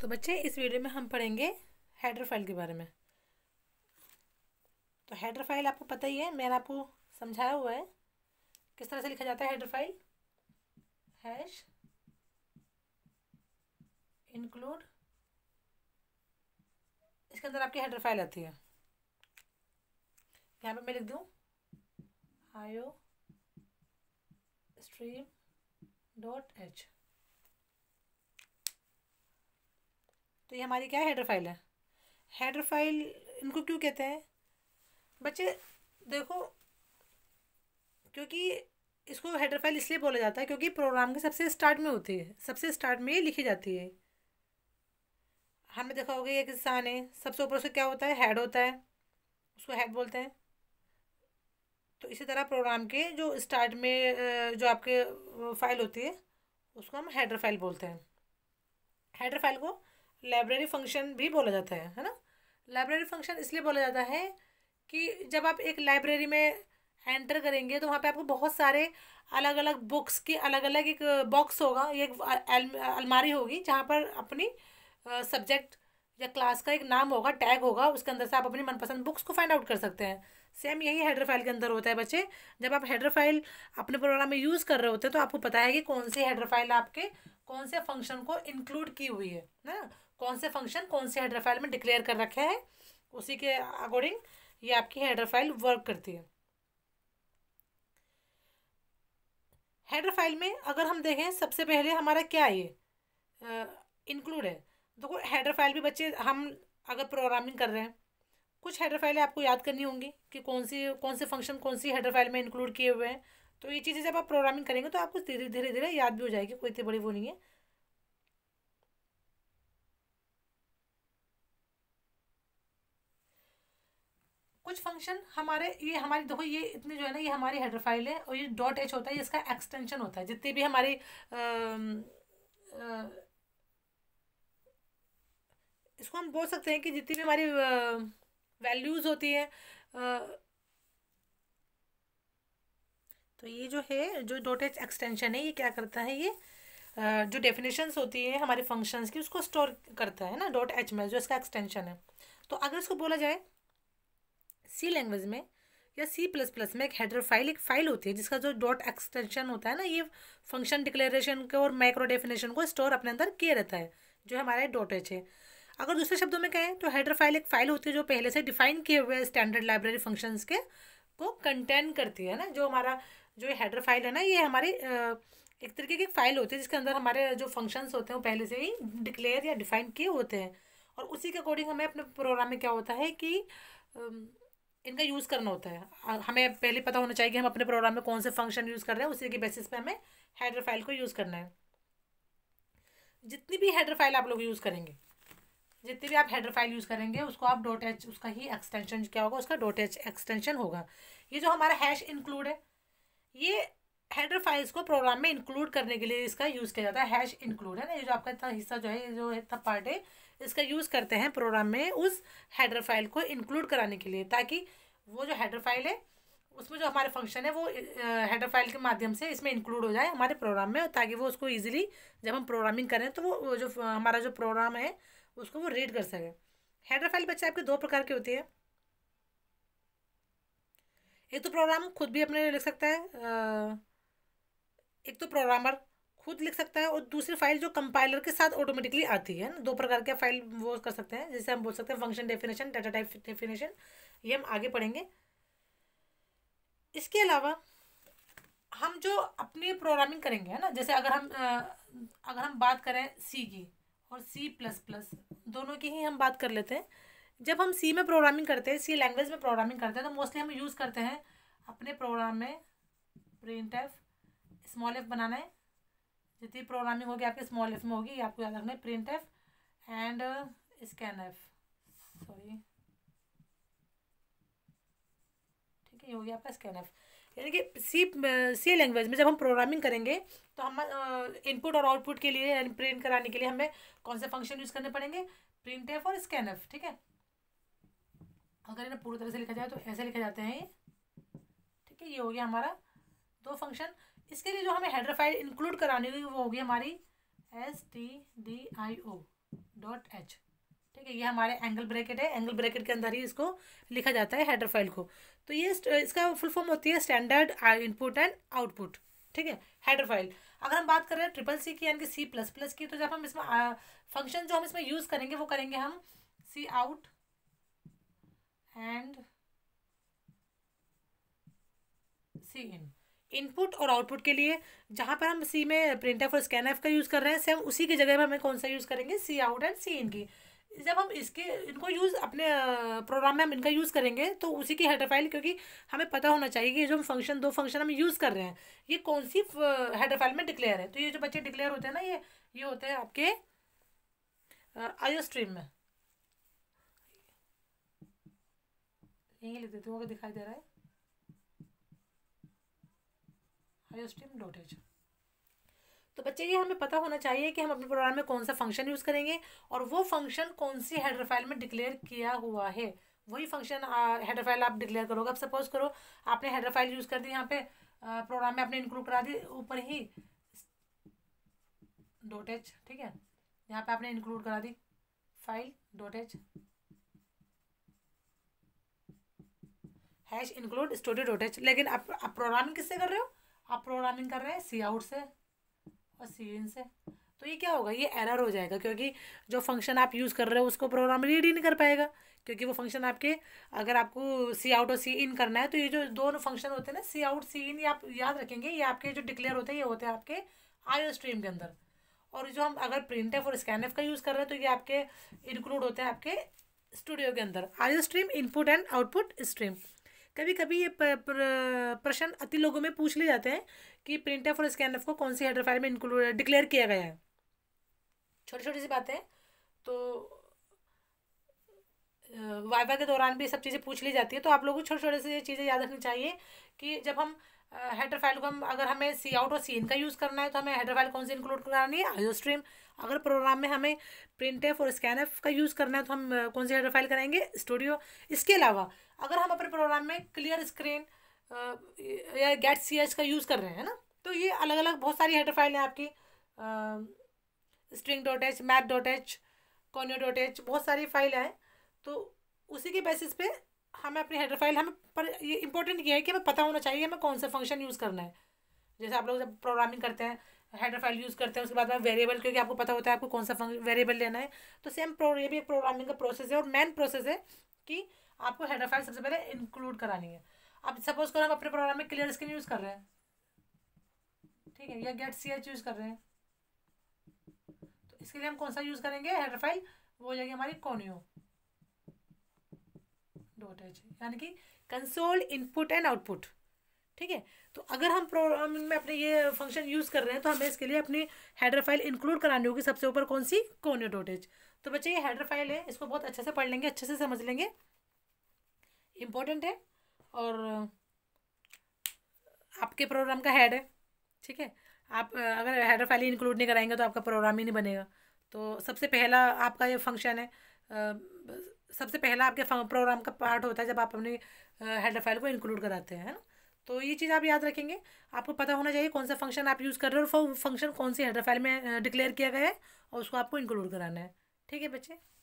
तो बच्चे इस वीडियो में हम पढ़ेंगे हेडर फाइल के बारे में तो हेडर फाइल आपको पता ही है मैंने आपको समझाया हुआ है किस तरह से लिखा जाता है हेडर फाइल हैश इंक्लूड इसके अंदर आपकी हेडर फाइल आती है यहाँ पे मैं लिख दूँ आयो स्ट्रीम डॉट एच तो ये हमारी क्या हैडर फाइल है हेडर फाइल इनको क्यों कहते हैं बच्चे देखो क्योंकि इसको हेडर फाइल इसलिए बोला जाता है क्योंकि प्रोग्राम के सबसे स्टार्ट में होती है सबसे स्टार्ट में ये लिखी जाती है हमने देखा होगा ये किसान है सबसे ऊपर से क्या होता है हेड होता है उसको हेड बोलते हैं तो इसी तरह प्रोग्राम के जो स्टार्ट में जो आपके फाइल होती है उसको हम हेडर फाइल बोलते हैं हेडर फाइल को लाइब्रेरी फंक्शन भी बोला जाता है है ना लाइब्रेरी फंक्शन इसलिए बोला जाता है कि जब आप एक लाइब्रेरी में एंटर करेंगे तो वहाँ पे आपको बहुत सारे अलग अलग बुक्स की अलग अलग एक बॉक्स होगा एक अलमारी होगी जहाँ पर अपनी सब्जेक्ट या क्लास का एक नाम होगा टैग होगा उसके अंदर से आप अपनी मनपसंद बुक्स को फाइंड आउट कर सकते हैं सेम यही हेडर फाइल के अंदर होता है बच्चे जब आप हेडर फाइल अपने प्रोग्राम में यूज़ कर रहे होते हैं तो आपको पता है कि कौन सी हेडर फाइल आपके कौन से फंक्शन को इंक्लूड की हुई है ना कौन से फंक्शन कौन से हेडर फाइल में डिक्लेयर कर रखे हैं उसी के अकॉर्डिंग ये आपकी हेडर फाइल वर्क करती है हेडर फाइल में अगर हम देखें सबसे पहले हमारा क्या ये इंक्लूड है देखो हेडर फाइल भी बच्चे हम अगर प्रोग्रामिंग कर रहे हैं कुछ हेडर फाइलें आपको याद करनी होंगी कि कौन सी कौन से फंक्शन कौन सी हेडर फाइल में इंक्लूड किए हुए हैं तो ये चीज़ें जब आप प्रोग्रामिंग करेंगे तो आपको धीरे धीरे धीरे याद भी हो जाएगी कोई इतनी बड़ी वो नहीं है कुछ फंक्शन हमारे ये हमारी देखो ये इतने जो है ना ये हमारी हेडर फाइल है और ये डॉट एच होता है इसका एक्सटेंशन होता है जितने भी हमारे इसको हम बोल सकते हैं कि जितनी भी हमारी वैल्यूज़ होती है तो ये जो है जो डॉट एच एक्सटेंशन है ये क्या करता है ये जो डेफिनेशंस होती है हमारे फंक्शंस की उसको स्टोर करता है ना डॉट एच में जो इसका एक्सटेंशन है तो अगर इसको बोला जाए सी लैंग्वेज में या सी प्लस प्लस में एक हेडर फाइल एक फाइल होती है जिसका जो डॉट एक्सटेंशन होता है ना ये फंक्शन डिक्लेरेशन को और माइक्रो डेफिनेशन को स्टोर अपने अंदर किए रहता है जो हमारे डॉट एच है अगर दूसरे शब्दों में कहें तो हेडर फाइल एक फाइल होती है जो पहले से डिफाइन किए हुए स्टैंडर्ड लाइब्रेरी फंक्शंस के को कंटेन करती है ना जो हमारा जो हेडर फाइल है ना ये हमारी एक तरीके की फाइल होती है जिसके अंदर हमारे जो फंक्शंस होते हैं वो पहले से ही डिक्लेयर या डिफाइन किए होते हैं और उसी के अकॉर्डिंग हमें अपने प्रोग्राम में क्या होता है कि इनका यूज़ करना होता है हमें पहले पता होना चाहिए कि हम अपने प्रोग्राम में कौन से फंक्शन यूज़ कर रहे हैं उसी के बेसिस पे हमें हेडर फाइल को यूज़ करना है जितनी भी हेडर फाइल आप लोग यूज़ करेंगे जितनी भी आप हेडर फाइल यूज़ करेंगे उसको आप डॉट एच उसका ही एक्सटेंशन क्या होगा उसका डॉट एच एक्सटेंशन होगा ये जो हमारा हैश इंक्लूड है ये हेडर फाइल्स को प्रोग्राम में इंक्लूड करने के लिए इसका यूज़ किया जाता है हैश इंक्लूड है ना ये जो आपका हिस्सा जो है ये जो इतना पार्ट है इसका यूज़ करते हैं प्रोग्राम में उस हेडर फाइल को इंक्लूड कराने के लिए ताकि वो जो हेडर फाइल है उसमें जो हमारे फंक्शन है वो हेडर फाइल के माध्यम से इसमें इंक्लूड हो जाए हमारे प्रोग्राम में ताकि वो उसको ईजिली जब हम प्रोग्रामिंग करें तो वो जो हमारा जो प्रोग्राम है उसको वो रीड कर सकें हेडर फाइल बच्चे आपके दो प्रकार की होती है एक तो प्रोग्राम खुद भी अपने लिख सकता है एक तो प्रोग्रामर खुद लिख सकता है और दूसरी फाइल जो कंपाइलर के साथ ऑटोमेटिकली आती है ना दो प्रकार के फाइल वो कर सकते हैं जैसे हम बोल सकते हैं function definition data type definition ये हम आगे पढ़ेंगे इसके अलावा हम जो अपनी प्रोग्रामिंग करेंगे है ना जैसे अगर हम अगर हम बात करें सी की और सी प्लस प्लस दोनों की ही हम बात कर लेते हैं जब हम सी में प्रोग्रामिंग करते हैं सी लैंग्वेज में प्रोग्रामिंग करते हैं तो मोस्टली हम यूज़ करते हैं अपने प्रोग्राम में प्रिंट एफ स्मॉल एफ बनाना है जितनी प्रोग्रामिंग होगी आपकी स्मॉल एफ में होगी आपको याद रखना है print F and scan F sorry ठीक है ये हो गया आपका स्कैन एफ यानी कि सी सी लैंग्वेज में जब हम प्रोग्रामिंग करेंगे तो हम इनपुट और आउटपुट के लिए यानी प्रिंट कराने के लिए हमें कौन से फंक्शन यूज़ करने पड़ेंगे प्रिंट एफ और स्कैन एफ ठीक है अगर इन्हें पूरी तरह से लिखा जाए तो ऐसे लिखे जाते हैं ये ठीक है ये हो गया हमारा दो फंक्शन इसके लिए जो हमें हेडर फाइल इंक्लूड करानी होगी वो होगी हमारी S T D I O dot H ठीक है ये हमारे एंगल ब्रैकेट है एंगल ब्रैकेट के अंदर ही इसको लिखा जाता है हेडर फाइल को तो ये इसका फुल फॉर्म होती है स्टैंडर्ड इनपुट एंड आउटपुट ठीक है हेडर फाइल अगर हम बात कर रहे हैं ट्रिपल सी की यानी कि सी प्लस प्लस की तो जब हम इसमें फंक्शन जो हम इसमें यूज़ करेंगे वो करेंगे हम C out and C in input और आउटपुट के लिए जहाँ पर हम सी में प्रिंट एफ और स्कैन एफ का यूज़ कर रहे हैं सेम उसी की जगह पर हमें कौन सा यूज़ करेंगे सी आउट एंड सी इन की जब हम इसके इनको यूज़ अपने प्रोग्राम में हम इनका यूज़ करेंगे तो उसी की हेडर फाइल क्योंकि हमें पता होना चाहिए कि जो हम फंक्शन दो फंक्शन हम यूज़ कर रहे हैं ये कौन सी हेडर फाइल में डिक्लेयर है तो ये जो बच्चे डिक्लेयर होते हैं ना ये ये होते हैं आपके आयो स्ट्रीम में यही लिख देती हूँ दिखाई दे रहा है हाईएस्टीम डॉट एच तो बच्चे ये हमें पता होना चाहिए कि हम अपने प्रोग्राम में कौन सा फंक्शन यूज़ करेंगे और वो फंक्शन कौन सी हेडर फाइल में डिक्लेयर किया हुआ है वही फंक्शन हेडर फाइल आप डिक्लेयर करोगे अब सपोज करो आपने हेडर फाइल यूज़ कर दी यहाँ पे प्रोग्राम में आपने इंक्लूड करा दी ऊपर ही डॉट एच ठीक है यहाँ पे आपने इंक्लूड करा दी file dot H hash include story dot H लेकिन आप, आप प्रोग्राम किससे कर रहे हो आप प्रोग्रामिंग कर रहे हैं सी आउट से और सी इन से तो ये क्या होगा ये एरर हो जाएगा क्योंकि जो फंक्शन आप यूज़ कर रहे हो उसको प्रोग्राम रीड ही नहीं कर पाएगा क्योंकि वो फंक्शन आपके अगर आपको सी आउट और सी इन करना है तो ये जो दोनों फंक्शन होते हैं ना सी आउट सी इन ये आप याद रखेंगे ये आपके जो डिक्लेयर होते हैं ये होते हैं आपके आईओ स्ट्रीम के अंदर और जो हम अगर प्रिंट एफ और स्कैन एफ़ का यूज़ कर रहे हैं तो ये आपके इंक्लूड होते हैं आपके स्टूडियो के अंदर IO stream input and output stream कभी कभी ये प्रश्न अति लोगों में पूछ लिए जाते हैं कि प्रिंट एफ और स्कैन एफ को कौन सी हेडर फाइल में इंक्लूड डिक्लेयर किया गया है छोटी छोटी सी बातें तो वाइवा के दौरान भी सब चीज़ें पूछ ली जाती है तो आप लोगों को छोटे छोटे से ये चीज़ें याद रखनी चाहिए कि जब हम हेडर फाइल को हम अगर हमें सी आउट और सी इन का यूज़ करना है तो हमें हेडर फाइल कौन सी इंक्लूड करानी है आयो स्ट्रीम अगर प्रोग्राम में हमें प्रिंट एफ और स्कैन एफ का यूज़ करना है तो हम कौन सी हेडर फाइल कराएंगे स्टूडियो इसके अलावा अगर हम अपने प्रोग्राम में क्लियर स्क्रीन या गेट सी एच का यूज़ कर रहे हैं ना तो ये अलग अलग बहुत सारी हेडर फाइल हैं आपकी string dot H map dot H conio dot H बहुत सारी फाइल हैं तो उसी के बेसिस पे हमें अपनी हेडर फाइल हमें पर ये इंपॉर्टेंट ये है कि हमें पता होना चाहिए हमें कौन सा फंक्शन यूज़ करना है जैसे आप लोग जब प्रोग्रामिंग करते हैं हेडर फाइल यूज़ करते हैं उसके बाद में वेरिएबल क्योंकि आपको पता होता है आपको कौन सा वेरिएबल लेना है तो सेम प्रो ये भी प्रोग्रामिंग का प्रोसेस है और मेन प्रोसेस है कि आपको हेडर फाइल सबसे पहले इंक्लूड करानी है अब सपोज करो हम अपने प्रोग्राम में क्लियर स्क्रीन यूज़ कर रहे हैं ठीक है या गेट सी एच यूज़ कर रहे हैं तो इसके लिए हम कौन सा यूज़ करेंगे हेडर फाइल वो हो जाएगी हमारी कोनियो डॉट एच यानी कि कंसोल इनपुट एंड आउटपुट ठीक है तो अगर हम प्रोग्राम में अपने ये फंक्शन यूज़ कर रहे हैं तो हमें इसके लिए अपनी हेडर फाइल इंक्लूड करानी होगी सबसे ऊपर कौन सी कोनियो डॉट एच तो बच्चे ये हेडर फाइल है इसको बहुत अच्छे से पढ़ लेंगे अच्छे से समझ लेंगे इंपॉर्टेंट है और आपके प्रोग्राम का हेड है ठीक है आप अगर हेडर फाइल इंक्लूड नहीं कराएंगे तो आपका प्रोग्राम ही नहीं बनेगा तो सबसे पहला आपका ये फंक्शन है सबसे पहला आपके प्रोग्राम का पार्ट होता है जब आप अपनी हेडर फाइल को इंक्लूड कराते हैं है ना तो ये चीज़ आप याद रखेंगे आपको पता होना चाहिए कौन सा फंक्शन आप यूज़ कर रहे हो और फंक्शन कौन सी हेडर फाइल में डिक्लेयर किया गया है और उसको आपको इंक्लूड कराना है ठीक है बच्चे